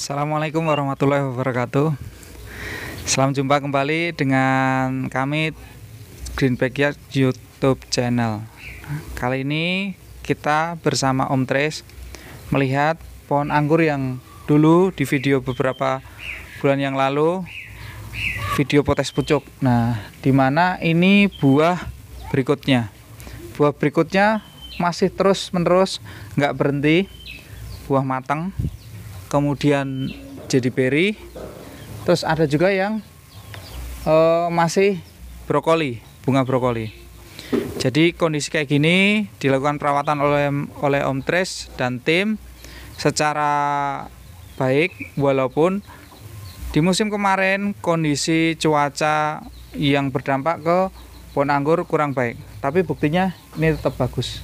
Assalamualaikum warahmatullahi wabarakatuh Selamat jumpa kembali dengan kami Green Backyard YouTube channel Kali ini kita bersama Om Tres Melihat pohon anggur yang dulu di video beberapa bulan yang lalu Video potes pucuk Nah dimana ini buah berikutnya Buah berikutnya masih terus menerus nggak berhenti buah matang kemudian jadi peri terus ada juga yang uh, masih brokoli bunga brokoli jadi kondisi kayak gini dilakukan perawatan oleh oleh Om Tres dan tim secara baik walaupun di musim kemarin kondisi cuaca yang berdampak ke pohon anggur kurang baik tapi buktinya ini tetap bagus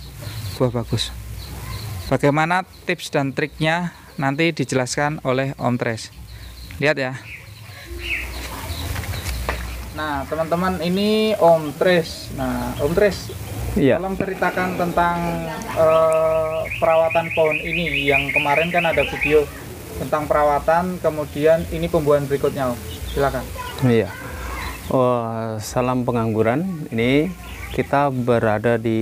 buah bagus bagaimana tips dan triknya nanti dijelaskan oleh Om Tres. Lihat ya. Nah, teman-teman ini Om Tres. Nah, Om Tres, Iya. Tolong ceritakan tentang eh, perawatan pohon ini yang kemarin kan ada video tentang perawatan, kemudian ini pembuahan berikutnya, Om. Silakan. Iya. Oh, salam pengangguran. Ini kita berada di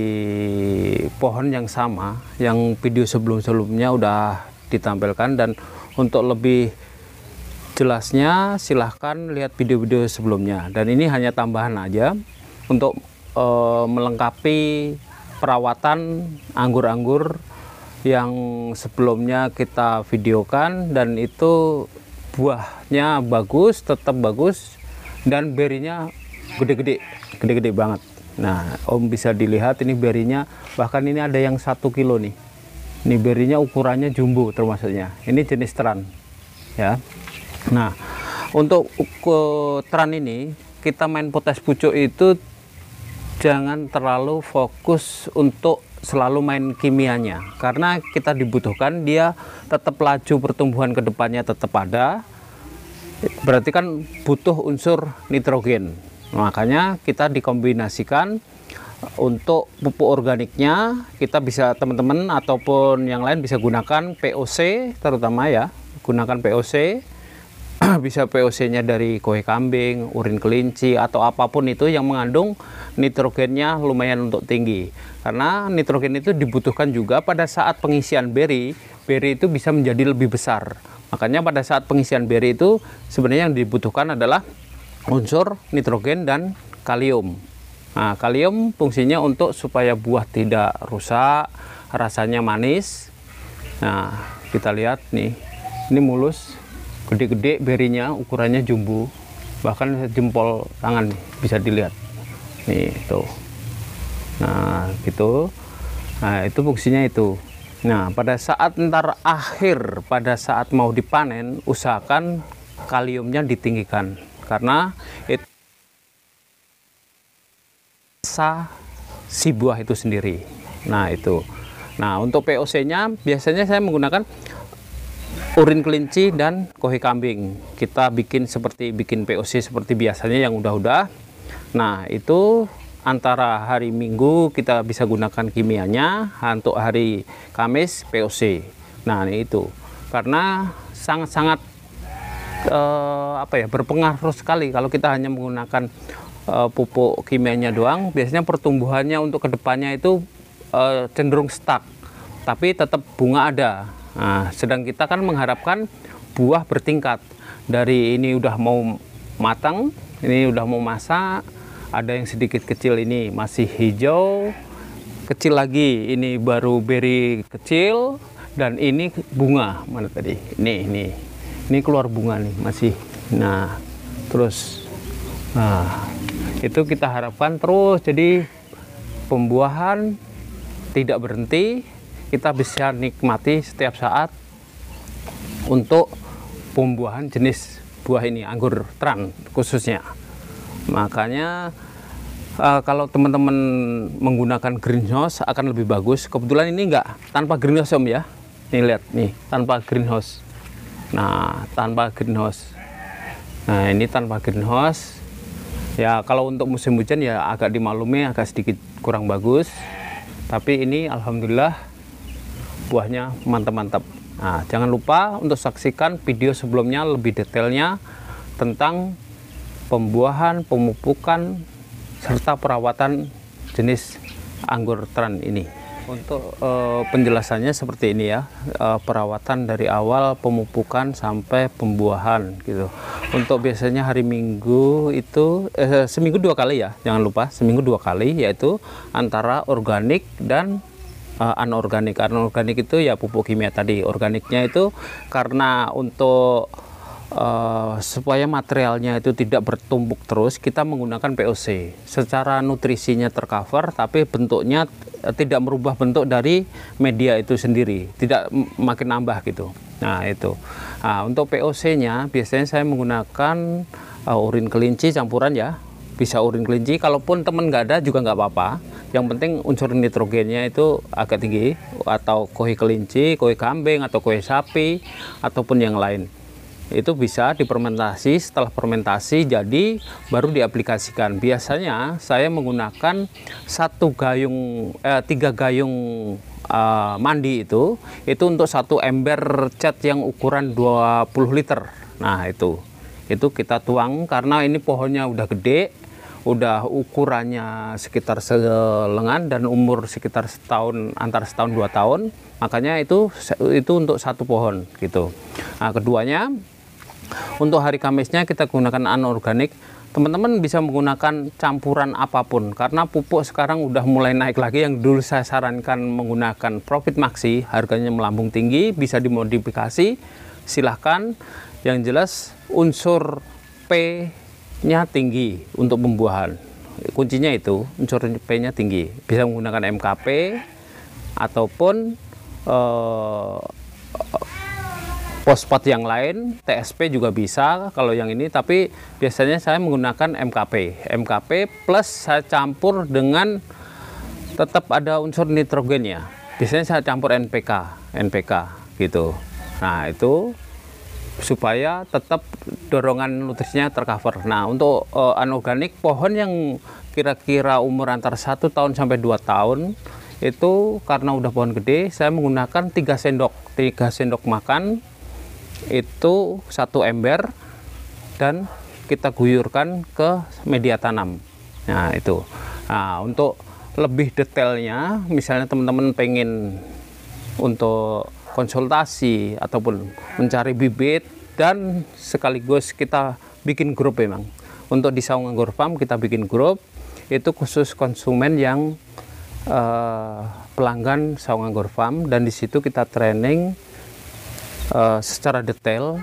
pohon yang sama yang video sebelum-sebelumnya udah ditampilkan dan untuk lebih jelasnya silahkan lihat video-video sebelumnya dan ini hanya tambahan aja untuk e, melengkapi perawatan anggur-anggur yang sebelumnya kita videokan dan itu buahnya bagus tetap bagus dan berinya gede-gede gede-gede banget nah om bisa dilihat ini berinya bahkan ini ada yang satu kilo nih ini berinya ukurannya jumbo termasuknya ini jenis teran ya nah untuk teran ini kita main potes pucuk itu jangan terlalu fokus untuk selalu main kimianya karena kita dibutuhkan dia tetap laju pertumbuhan kedepannya tetap ada berarti kan butuh unsur nitrogen makanya kita dikombinasikan untuk pupuk organiknya kita bisa teman-teman ataupun yang lain bisa gunakan POC terutama ya gunakan POC bisa POC-nya dari kue kambing, urin kelinci atau apapun itu yang mengandung nitrogennya lumayan untuk tinggi karena nitrogen itu dibutuhkan juga pada saat pengisian beri beri itu bisa menjadi lebih besar makanya pada saat pengisian beri itu sebenarnya yang dibutuhkan adalah unsur nitrogen dan kalium Nah, kalium fungsinya untuk supaya buah tidak rusak, rasanya manis. Nah, kita lihat nih. Ini mulus, gede-gede berinya, ukurannya jumbo. Bahkan jempol tangan nih, bisa dilihat. Nih, itu Nah, gitu. Nah, itu fungsinya itu. Nah, pada saat ntar akhir, pada saat mau dipanen, usahakan kaliumnya ditinggikan karena itu rasa si buah itu sendiri. Nah, itu. Nah, untuk POC-nya biasanya saya menggunakan urin kelinci dan kohi kambing. Kita bikin seperti bikin POC seperti biasanya yang udah-udah. Nah, itu antara hari Minggu kita bisa gunakan kimianya, untuk hari Kamis POC. Nah, ini itu. Karena sangat-sangat eh, apa ya berpengaruh sekali kalau kita hanya menggunakan Eh, pupuk kimianya doang, biasanya pertumbuhannya untuk kedepannya itu eh, cenderung stuck, tapi tetap bunga ada. Nah, sedang kita kan mengharapkan buah bertingkat dari ini udah mau matang, ini udah mau masak, ada yang sedikit kecil ini masih hijau, kecil lagi ini baru beri kecil dan ini bunga mana tadi? Nih, nih, ini keluar bunga nih masih. Nah terus nah itu kita harapkan terus jadi pembuahan tidak berhenti kita bisa nikmati setiap saat untuk pembuahan jenis buah ini anggur tran khususnya makanya uh, kalau teman-teman menggunakan greenhouse akan lebih bagus kebetulan ini enggak tanpa greenhouse om ya nih lihat nih tanpa greenhouse nah tanpa greenhouse nah ini tanpa greenhouse Ya kalau untuk musim hujan ya agak dimaklumi agak sedikit kurang bagus. Tapi ini alhamdulillah buahnya mantap-mantap. Nah, jangan lupa untuk saksikan video sebelumnya lebih detailnya tentang pembuahan, pemupukan serta perawatan jenis anggur tran ini. Untuk e, penjelasannya seperti ini ya, e, perawatan dari awal pemupukan sampai pembuahan gitu. Untuk biasanya hari Minggu itu eh, seminggu dua kali ya, jangan lupa seminggu dua kali yaitu antara organik dan uh, anorganik. Anorganik itu ya pupuk kimia tadi. Organiknya itu karena untuk uh, supaya materialnya itu tidak bertumbuk terus, kita menggunakan POC. Secara nutrisinya tercover, tapi bentuknya eh, tidak merubah bentuk dari media itu sendiri, tidak makin nambah gitu. Nah itu. Nah, untuk POC-nya biasanya saya menggunakan uh, urin kelinci campuran ya. Bisa urin kelinci, kalaupun teman nggak ada juga nggak apa-apa. Yang penting unsur nitrogennya itu agak tinggi atau koi kelinci, koi kambing atau koi sapi ataupun yang lain. Itu bisa dipermentasi, setelah fermentasi jadi baru diaplikasikan. Biasanya saya menggunakan satu gayung eh, tiga gayung uh, mandi itu itu untuk satu ember cat yang ukuran 20 liter nah itu itu kita tuang karena ini pohonnya udah gede udah ukurannya sekitar selengan dan umur sekitar setahun antar setahun dua tahun makanya itu itu untuk satu pohon gitu nah keduanya untuk hari Kamisnya kita gunakan anorganik teman-teman bisa menggunakan campuran apapun karena pupuk sekarang udah mulai naik lagi yang dulu saya sarankan menggunakan profit maxi harganya melambung tinggi bisa dimodifikasi silahkan yang jelas unsur P nya tinggi untuk pembuahan kuncinya itu unsur P nya tinggi bisa menggunakan MKP ataupun eh, fosfat yang lain, TSP juga bisa kalau yang ini, tapi biasanya saya menggunakan MKP. MKP plus saya campur dengan tetap ada unsur nitrogennya. Biasanya saya campur NPK, NPK gitu. Nah, itu supaya tetap dorongan nutrisinya tercover. Nah, untuk uh, anorganik pohon yang kira-kira umur antara satu tahun sampai 2 tahun itu karena udah pohon gede saya menggunakan tiga sendok tiga sendok makan itu satu ember dan kita guyurkan ke media tanam. Nah, itu. Nah, untuk lebih detailnya, misalnya teman-teman pengen untuk konsultasi ataupun mencari bibit dan sekaligus kita bikin grup memang. Untuk di Saung Anggur Farm kita bikin grup itu khusus konsumen yang eh, pelanggan Saung Anggur Farm dan di situ kita training uh, secara detail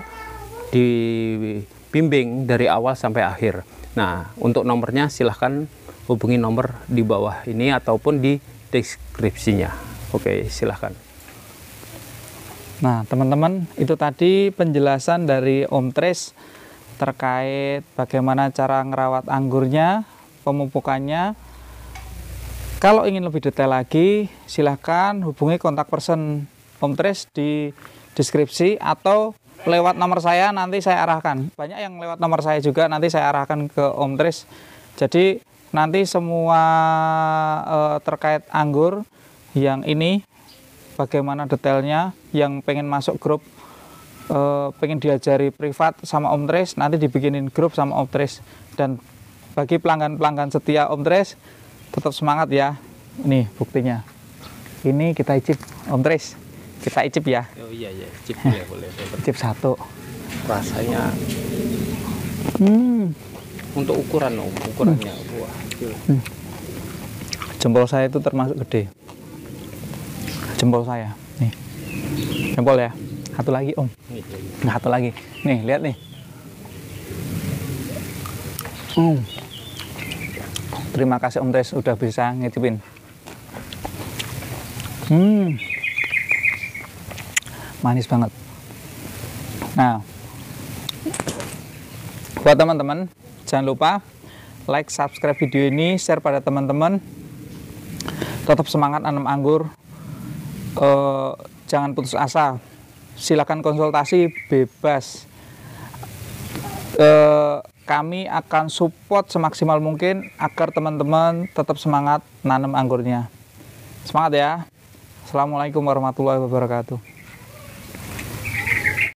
dibimbing dari awal sampai akhir. Nah, untuk nomornya silahkan hubungi nomor di bawah ini ataupun di deskripsinya. Oke, silahkan. Nah, teman-teman, itu tadi penjelasan dari Om Tres terkait bagaimana cara merawat anggurnya, pemupukannya. Kalau ingin lebih detail lagi, silahkan hubungi kontak person Om Tres di deskripsi atau lewat nomor saya nanti saya arahkan. Banyak yang lewat nomor saya juga nanti saya arahkan ke Om Tris. Jadi nanti semua eh, terkait anggur yang ini bagaimana detailnya yang pengen masuk grup eh, pengen diajari privat sama Om Tris nanti dibikinin grup sama Om Tris dan bagi pelanggan-pelanggan setia Om Tris tetap semangat ya. Ini buktinya. Ini kita icip Om Tris kita icip ya oh iya iya icip ya, eh, boleh boleh icip satu rasanya hmm. untuk ukuran om ukurannya hmm. buah hmm. jempol saya itu termasuk gede jempol saya nih jempol ya satu lagi om Nah satu lagi nih lihat nih hmm. terima kasih om Tes udah bisa ngicipin hmm manis banget nah buat teman-teman jangan lupa like subscribe video ini share pada teman-teman tetap semangat nanam anggur e, jangan putus asa silakan konsultasi bebas e, kami akan support semaksimal mungkin agar teman-teman tetap semangat nanam anggurnya. Semangat ya. Assalamualaikum warahmatullahi wabarakatuh.